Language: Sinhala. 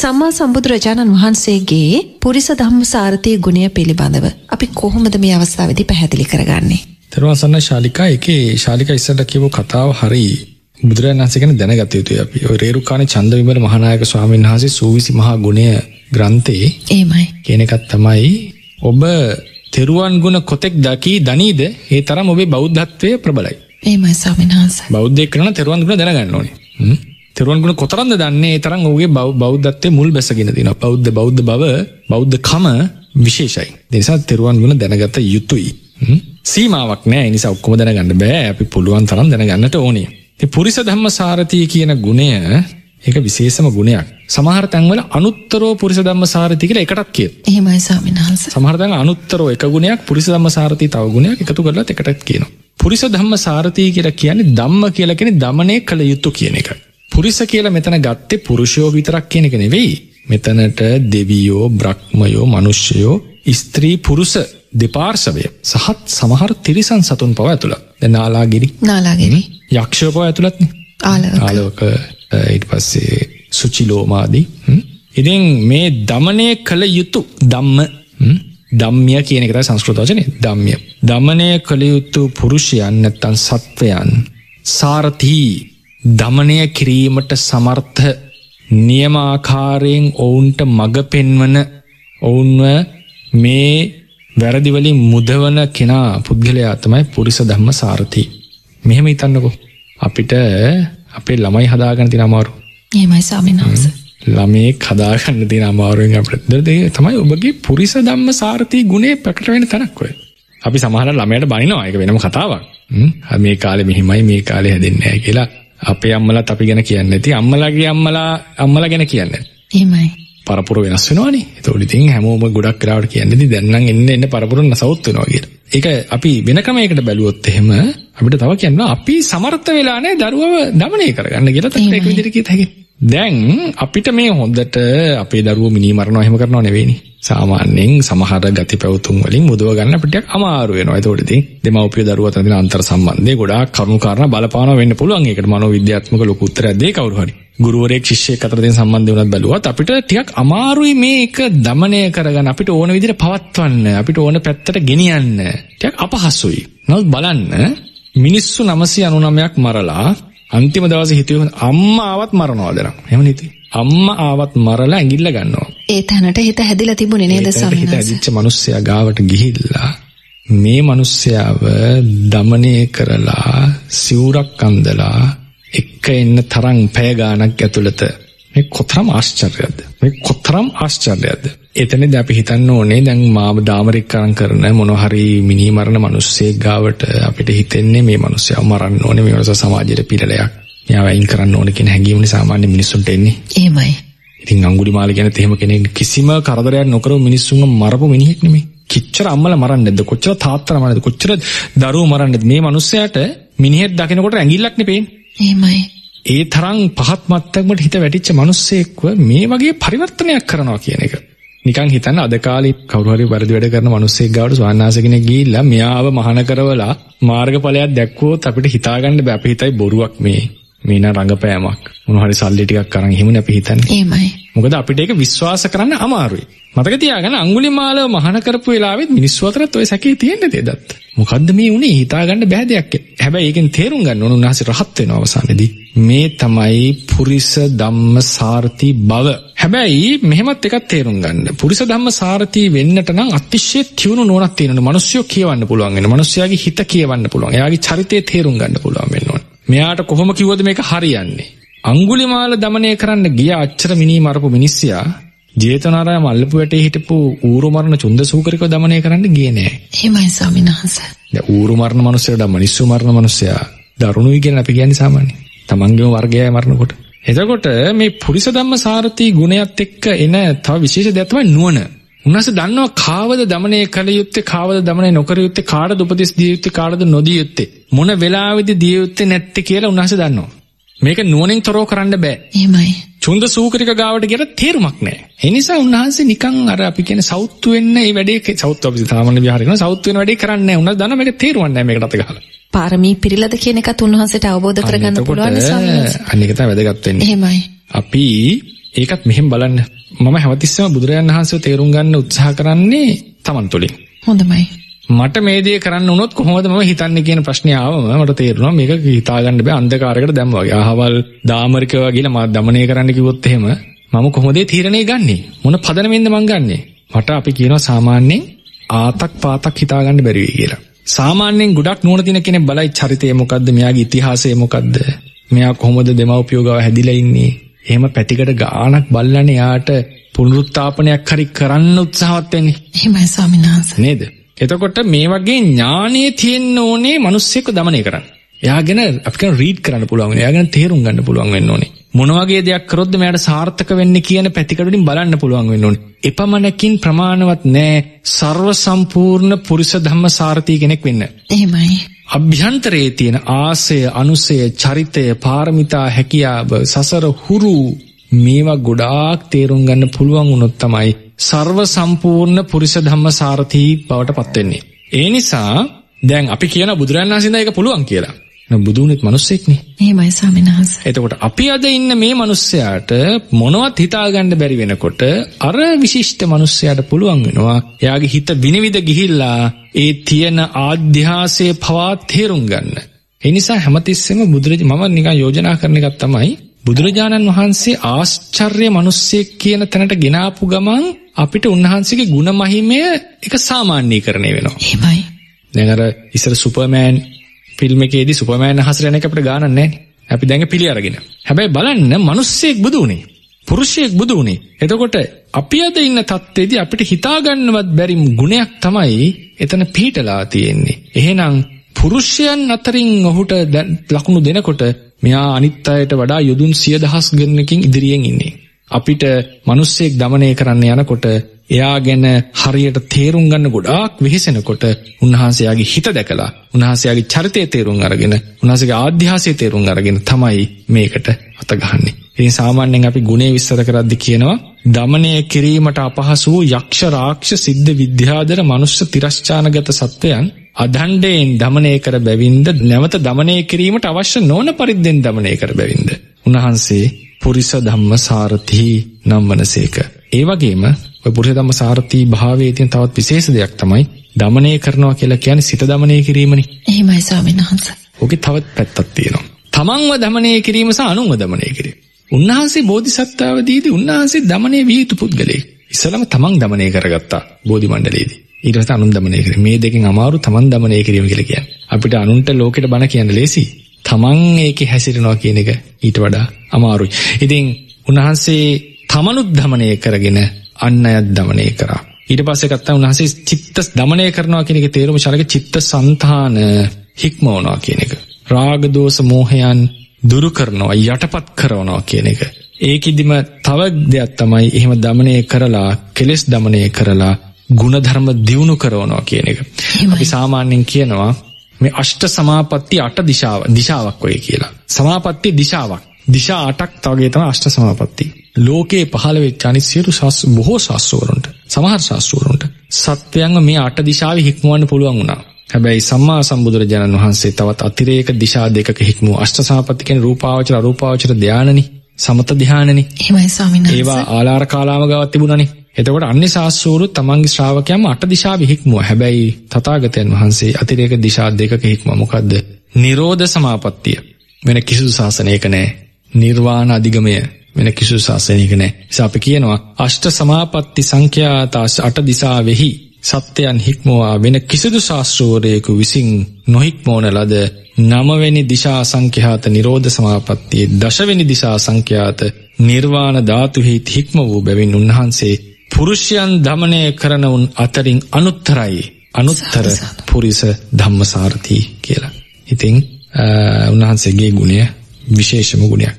සම්මා සම්බුදුරජාණන් වහන්සේගේ පුරිස ධම්ම සාරථය ගුණය පිළිබඳව අපි කොහොමද මේ අවස්ථාවදි පැහැදිලි කරගන්නේ. තෙරවාසන්න ශාලිකා එකේ ශාලික ඉස්සට කිවූ කතාව හරි බුදුරන්සගෙන දැනගතයුතු අපි රේරුකාණ චන්දවිමර මහනායක ස්වාමීන් වහසේ සූවිසි මහා ගුණය ග්‍රන්ථයේ ඒමයි කියනකත් තමයි ඔබ තෙරුවන් ගුණ කොතෙක් දකී දනීද ඒ තරම් ඔබේ බෞද්ධත්වය ප්‍රබලයි ඒමයි ස්වාමිනාස බෞද්ධය කරන තෙරුවන් ගුණ දැනගන්න ඕනේ තෙරුවන්ගුණ කොතරන්න දන්නේ තරම් ඔගේ බව බෞද්ධත්තේ මුල් බැසගෙන තින බෞද්ධ බෞද්ධ බව බෞද්ධ කම විශේෂයි දෙනිසා තෙරුවන් ගුණ දැනගත යුතුයි සීමාවක් නෑ නිසා ඔක්කොම දැනගන්න බෑ අපි පුළුවන් තරම් දැනගන්නට ඕනේ ති පුරිස ධම්ම සාරතිය කියන ගුණය ඒක විශේෂම ගුණයක් සමහර තැන්වල අනුත්තරෝ පුරිස ධම්ම සාරති කියලා එකටත් කිය. එහෙමයි ස්වාමීන් වහන්සේ. සමහර තැන් අනුත්තරෝ එක ගුණයක් පුරිස ධම්ම සාරති තව ගුණයක් එකතු කරලා එකටත් කියනවා. පුරිස ධම්ම සාරති කියලා කියන්නේ ධම්ම කියලා කියන්නේ দমনය කළ යුතු කියන එකයි. පුරිස කියලා මෙතන ගත්තේ පුරුෂයෝ විතරක් කෙනෙක නෙවෙයි. මෙතනට දෙවියෝ බ්‍රහ්මයෝ මනුෂ්‍යයෝ ස්ත්‍රී පුරුස දෙපාර්ශවය සහත් සමහර තිරිසන් සතුන් පව ඇතුළ ද නාලාගිරි නාලාගිරි යක්ෂෝපව ඇතුළත්න ආලෝක ඉට පස්සේ සුචිලෝමාදී ඉතින් මේ දමනය කළ යුතු දම්ම දම්මිය කියනෙකර සංස්කෘතවචනය දම්මිය දමනය කළ යුතු පුරුෂයන් නැත්තන් සත්වයන් සාරතිී දමනය කිරීමට සමර්ථ නියමාකාරයෙන් ඔවුන්ට මඟ පෙන්වන ඔවුන්ව මේ වැරදිවලින් මුදවන කෙනා පුද්ගලයා තමයි පුරිස ධම්ම සාරථී. මෙහෙම හිතන්නකෝ. අපිට අපේ ළමයි හදාගන්න තින අමාරු. ඒමයි සාමිනාස. ළමේ කදාගන්න තින අමාරුවෙන් අපට දේ තමයි ඔබගේ පුරිස ධම්ම සාරථී ගුණේ පැටවෙන තැනක්වය. අපි සමහර ළමයට බනිනවා එක වෙනම කතාවක්. මේ කාලෙ මෙහිමයි මේ කාලෙ හැදෙන්නේ කියලා අපේ අම්මලත් අපි ගැන කියන්න ඇති අම්මලගේ අම්මලා අම්මලා ගැන කියන්න එමයි පරපුර වෙනස් වෙනවානි තොලිතින් හැමෝම ගොඩක් කරාවට කියන්නේ දැන්නම් එන්න එන්න පරපුරන්න සෞත් වෙනවාගේ ඒක අපි වෙන ක්‍රමයකට බැලුවොත් එහෙම අපිට තව කියන්න අපි සමර්ථ වෙලානේ දරුවව දමනය කරගන්න කියලා තේ විදිරකී හැකි දැන් අපිට මේ හොඳට අපේ දරුව මිනි මරණ හෙම කරනවා නෙවෙනි සාමාන්‍යයෙන් සමහර ගති පැවතුම් වලින් මුදව ගන්න පිටියක් අමාරුවෙන අතෝටති දෙමවපිය දරුව අතරින් අන්තර් සම්බන්ධය ගොඩා කරුණුකාරණ බලපාන වෙන්න පුළුවන් ඒකට මනෝ විද්‍යාත්මක ලොකුත්තරයක්දේ කවරුහරි ගුරුවරෙක් ශිෂ්‍යය අතරෙන් සම්බන්ධ වනත් බැලුවත් අපිට ටියක් අමාරුයි මේක දමනය කරගන්න අපිට ඕන විදිට පවත්වන්න අපිට ඕන පැත්තට ගෙනියන්න ටයක් අපහස්සුයි නොත් බලන්න මිනිස්සු නමසි අනුනමයක් මරලා අන්තිම දවසේ හිතුවේ අම්මා ආවත් මරනවාද නම්. එහෙම හිතේ. අම්මා ආවත් මරලා ඇඟිල්ල ගන්නවා. ඒ තැනට හිත හැදිලා තිබුණේ නේද ස්වාමීනි? හිත ඇදිච්ච මිනිස්සයා ගාවට ගිහිල්ලා මේ මිනිස්සයාව দমনය කරලා සිවුරක් අඳලා එක්ක එන්න තරම් පැය ගාණක් ඇතුළත මේ කොතරම් ආශ්චර්යද මේ කොතරම් ආශ්චර්යද එතනද අපි හිතන්න ඕනේ දැන් මාම දාමරික් කරන් කරන මොනහරි මිනිමරණ මිනිස්සේ ගාවට අපිට හිතෙන්නේ මේ මිනිස්සයා මරන්න ඕනේ මේ වගේ සමාජයට පිරලයක් මෙයා වයින් කරන්න ඕනේ කියන හැඟීමනේ සාමාන්‍ය මිනිස්සුන්ට එන්නේ එහෙමයි ඉතින් අඟුලිමාල ගැනත් එහෙම කෙනෙක් කිසිම කරදරයක් නොකරව මිනිස්සුන්ව මරපු මිනිහෙක් නෙමෙයි කිච්චර අම්මල මරන්නේ නැද්ද කොච්චර තාත්තලා මරන්නේ කොච්චර දරුවෝ මරන්නේ මේ මිනිස්සයාට මිනිහෙක් දකිනකොට ඇඟිල්ලක් නෙපේන්නේ එහෙමයි ඒ තරම් පහත් මත්තකමට හිත වැටිච්ච මිනිස්සෙක්ව මේ වගේ පරිවර්තනයක් කරනවා කියන එක. නිකන් හිතන්න අද කාලේ කවුරු හරි වරද වැඩ කරන මිනිස්සෙක් ගාවට ස්වාමීනාස කෙනෙක් ගිහිල්ලා මෙයාව මහාන කරවලා මාර්ගඵලයක් දැක්වුවොත් අපිට හිතාගන්න බෑ අපි හිතයි බොරුවක් මේ මේන රඟපෑමක් මොනහරි සල්ලි ටිකක් අරන් එහෙමනේ අපි හිතන්නේ. එහෙමයි. මොකද අපිට ඒක විශ්වාස කරන්න අමාරුයි. මතක තියාගන්න අඟුලිමාලව මහාන කරපු වෙලාවෙත් මිනිස්සු අතරත් ওই සැකේ තියෙන්නේ දෙදත්. මොකද්ද මේ උනේ හිතාගන්න බෑ දෙයක්. හැබැයි ඒකෙන් තේරුම් ගන්න ඕන උන්වහන්සේ රහත් වෙන අවසානයේදී. මේ තමයි පුරිස ධම්ම සාර්ථි බව. හැබැයි මෙහෙමත් එකක් තේරුම් ගන්න. පුරිස ධම්ම සාර්ථි වෙන්නට නම් අතිශය තියුණු නුවණක් තියෙන මිනිස්සු කියවන්න පුළුවන් වෙන. මිනිස්යාගේ හිත කියවන්න පුළුවන්. එයාගේ චරිතය තේරුම් ගන්න පුළුවන් වෙන්න ඕන. මෙයාට කොහොම කිව්වද මේක හරියන්නේ? අංගුලිමාල দমনය කරන්න ගිය අච්චර මිනි මරපු මිනිස්සයා ජේතවනාරාම අල්ලපු වැටේ හිටපු ඌරු මරණ චුන්දසූකරිකව দমনය කරන්න ගියේ නෑ. එහෙමයි ස්වාමීන් වහන්සේ. දැන් ඌරු මරණ මිනිස්සුන්ට මිනිස්සු මරණ මිනිස්සයා දරුණුයි කියන අපි කියන්නේ සාමාන්‍යයෙන්. තමන්ගේම වර්ගයයි මරනකොට. එතකොට මේ පුරිස ධම්ම සාරති ගුණයත් එක්ක එන තව විශේෂ දෙයක් තමයි නුවණ. උන්වහන්සේ දන්නවා කාවද দমনය කළ යුත්තේ කාවද দমনය නොකර යුත්තේ කාටද උපදෙස් දිය යුත්තේ කාටද නොදිය යුත්තේ මොන වෙලාවෙදි දිය යුත්තේ නැත්තේ කියලා උන්වහන්සේ දන්නවා. මේක නුවණෙන් තොරව කරන්න බෑ. එහෙමයි. චුන්ද සූකරික ගාවට ගෙර තේරුමක් නෑ එනිසා උන්හන්සේ නිකං අර අපි කියෙන සෞත්තු වෙන්න වැඩේ සෞත් අපි තාමන විහරන සෞත්තුවෙන් වැඩේ කරන්න උන දනමට තේරුවන්න මේ කටක හල පාරමී පිරිලද කියන එකත් උන්හන්සට අවබෝධ කරගන්න පුළුවන් අනිකතා වැදගත්වෙන්න හෙමයි අපි ඒකත් මෙහෙම බලන්න මම හැමතිස්සම බුදුරජන් වහන්සේ තේරුම් ගන්න උත්සාහ කරන්නේ තමන් තුළින් හොඳමයි මට මේ දේ කරන්න වුණොත් කොහොමද මම හිතන්නේ කියන ප්‍රශ්නේ ආවම මට තේරුණා මේක හිතාගන්න බෑ අන්ධකාරයකට දැම්ම වගේ. අහවල් දාමරික වගේලා මා দমনය කරන්න කිව්වොත් එහෙම මම කොහොමද තීරණේ ගන්නෙ? මොන පදනමෙන්ද මං ගන්නෙ? මට අපි කියනවා සාමාන්‍යයෙන් ආතක් පාතක් හිතාගන්න බැරි වෙයි කියලා. සාමාන්‍යයෙන් ගොඩක් නුවණ තියෙන කෙනෙක් බලයි චරිතය මොකද්ද? මෙයාගේ ඉතිහාසය මොකද්ද? මෙයා කොහොමද දෙමව්පියෝ ගාව හැදිලා ඉන්නේ? එහෙම පැතිකඩ ගානක් බල්ලන්නේ යාට පුනරුත්ථාපනයක් හරි කරන්න උත්සාහවත් වෙන්නේ. එහෙමයි ස්වාමීන් වහන්සේ. නේද? එතකොට මේ වගේ ඥානයේ තියෙන්න ඕනේ මිනිස්සෙක්ව দমনය කරන්න. එයා ගැන අපි කියන රීඩ් කරන්න පුළුවන්. එයා ගැන තේරුම් ගන්න පුළුවන් වෙන්න ඕනේ. මොන වගේ දෙයක් කරොත්ද මෙයාට සාර්ථක වෙන්නේ කියන පැතිකඩ වලින් බලන්න පුළුවන් වෙන්න ඕනේ. එපමණකින් ප්‍රමාණවත් නෑ ਸਰව සම්පූර්ණ පුරුෂ ධම්ම සාර්ථී කෙනෙක් වෙන්න. එහෙමයි. අභ්‍යන්තරයේ තියෙන ආසය, අනුසය, චරිතය, පාරමිතා, හැකියාව, සසර හුරු මේවා ගොඩාක් තේරුම් ගන්න පුළුවන් වුණොත් තමයි සර්ව සම්පූර්ණ පුරිස ධම්ම සාරථී බවට පත්වෙන්නේ. ඒ නිසා දැන් අපි කියන බුදුරන් වහන්සේ ඒක පුළුවන් කියලා. බුදුනෙත් මනුස්සෙක්නේ. එහෙමයි ස්වාමීන් වහන්සේ. එතකොට අපි අද ඉන්න මේ මනුස්සයාට මොනවත් හිතාගන්න බැරි වෙනකොට අර විශිෂ්ට මනුස්සයාට පුළුවන් වෙනවා. එයාගේ හිත විනිවිද ගිහිල්ලා ඒ තියෙන ආධ්‍යාසය පවා තේරුම් ගන්න. එනිසා හැමතිස්සෙම බුදුරජ මම නිකා යෝජනා කරන එකත් තමයි බුදුරජාණන් වහන්සේ ආශ්චර්ය මිනිස්සෙක් කියන තැනට ගෙනාපු ගමන් අපිට උන්වහන්සේගේ ಗುಣ මහිමය එක සාමාන්‍යීකරණය වෙනවා. එහෙමයි. දැන් අර ඉස්සර සුපර්මෑන් ෆිල්ම් එකේදී සුපර්මෑන් හසරන එක අපිට ගානක් නැහැ. අපි දැන් පිළි අරගෙන. හැබැයි බලන්න මිනිස්සෙක් බුදු උනේ. පුරුෂයෙක් බුදු උනේ. එතකොට අපි අද ඉන්න තත්ත්වේදී අපිට හිතාගන්නවත් බැරි ගුණයක් තමයි එතන පිහිටලා තියෙන්නේ. එහෙනම් පුරුෂයන් අතරින් ඔහුට ලකුණු දෙනකොට මෙයා අනිත් අයට වඩා යුදුන් සිය දහස් ගන්නකින් ඉදිරියෙන් ඉන්නේ. අපිට මනුස්සයෙක් දමනය කරන්න යනකොට එයා ගැන හරියට තේරුම් ගන්න ගොඩාක් වෙහෙසෙනකොට උන්වහන්සේයාගේ හිත දැකලා උන්වහන්සේයාගේ චරිතය තේරුම් අරගෙන උන්හසගේ ආධ්‍යාසය තේරුම් අරගෙන තමයි මේකට අතගහන්නේ. ඒ සාමාන්‍යෙන් අපි ගුණේ විස්සර කරද්දි කියනවා දමනය කිරීමට අපහසු වූ යක්ෂ රාක්ෂ සිද්ධ විද්‍යාදර මනුෂ්‍ය තිරශ්චානගත සත්වයන් අදණ්ඩයෙන් දමනය කර බැවින්ද නැවත දමනය කිරීමට අවශ්‍ය නොන පරිද්දෙන් දමනය කර බැවින්ද. උණහන්සේ පුරිස ධම්ම සාරතිහි නම් වනසේක. ඒවගේම පුරස දම්ම සාරතිී භාවේතියෙන් තවත් විශේෂ දෙයක් තමයි දමනය කරනවා කියලා කියන සිත දමනය කිරීමනි ඒමයි සාමෙන් වහන්ස. ඕකෙ තවත් පැත්තත් තියෙනවා. තමන්ව දමනය කිරීම සහ අනුන්ව දමනය කිරීම. උන්වහන්සේ බෝධිසත්තාවදීදී උන්වහන්සේ දමනය විය යුතු පුද්ගලයෙක්. ඉස්සලම තමන් දමනය කරගත්තා බෝධි මණ්ඩලයේදී. ඊට පස්සේ අනුන් দমনය කිරීම. මේ දෙකෙන් අමාරු තමන් দমনය කිරීම කියලා කියන්නේ. අපිට අනුන්ට ලෝකෙට බන කියන්න ලේසි. තමන් ඒකේ හැසිරෙනවා කියන එක ඊට වඩා අමාරුයි. ඉතින් උන්වහන්සේ තමනුත් দমনය කරගෙන අන් අයත් দমনය කරා. ඊට පස්සේ ගත්තා උන්වහන්සේ චිත්ත দমনය කරනවා කියන එකේ තේරුම ශරක චිත්ත સંතාන හික්මවනවා කියන එක. රාග දෝෂ මෝහයන් දුරු කරනවා යටපත් කරනවා කියන එක. ඒකිදිම තව දෙයක් තමයි එහෙම দমনය කරලා කෙලෙස් দমনය කරලා ಗುಣධර්ම දියුණු කරවනවා කියන එක. අපි සාමාන්‍යයෙන් කියනවා මේ අෂ්ට සමාපatti අට දිශාව දිශාවක් ඔය කියලා. සමාපatti දිශාවක්. දිශා අටක් තවගේ තම අෂ්ට සමාපatti. ලෝකයේ පහළ වෙච්ච අනිත් සියලු ශාස් බොහෝ ශාස්ත්‍රවරුන්ට සමහර ශාස්ත්‍රවරුන්ට සත්‍යයන්ව මේ අට දිශාවේ හික්මවන්න පුළුවන් වුණා. හැබැයි සම්මා සම්බුදුරජාණන් වහන්සේ තවත් අතිරේක දිශා දෙකක හික්මුව අෂ්ටසාපති කියන රූපාවචර අරූපාවචර ධානනි සමත ධානනි එහෙමයි ස්වාමීන් වහන්සේ ඒවා ආලාර කාලාව ගාව තිබුණනේ එතකොට අනි ශාස්සූරු තමන්ගේ ශ්‍රාවකයම අට දිශා හික්මුව හැබැයි තතාගතයන් වහන්සේ අතිරේක දිශා දෙක හික්ම මොකක්ද නිරෝධ සමාපත්තිය වෙන කිසිදු ශාසනයක නෑ නිර්වාණ අධිගමය වෙන කිසු ශාසනයක නෑ සාප කියනවා අෂ්ට සමාපත්ති සංඛ්‍යාතාශ අට දිසා වෙහි සත්‍යයන් හික්මවා වෙන කිසිදු ශාස්ත්‍රෝරයකු විසින් නොහික්මෝන ලද නමවැනි දිශා සංඛ්‍යාත නිරෝධ සමාපත්තියේ දශවෙනි දිශා සංඛ්‍යාත නිර්වාණ ධාතුහිත් හික්ම වූ බැවින් උන්වහන්සේ පුරුෂයන් දමනය කරනවුන් අතරින් අනුත්තරයි අනුත්තර පුරිස ධම්මසාරතිී කියලා. ඉතිං උන්වහන්සේගේ ගුණය විශේෂම ගුණයක්.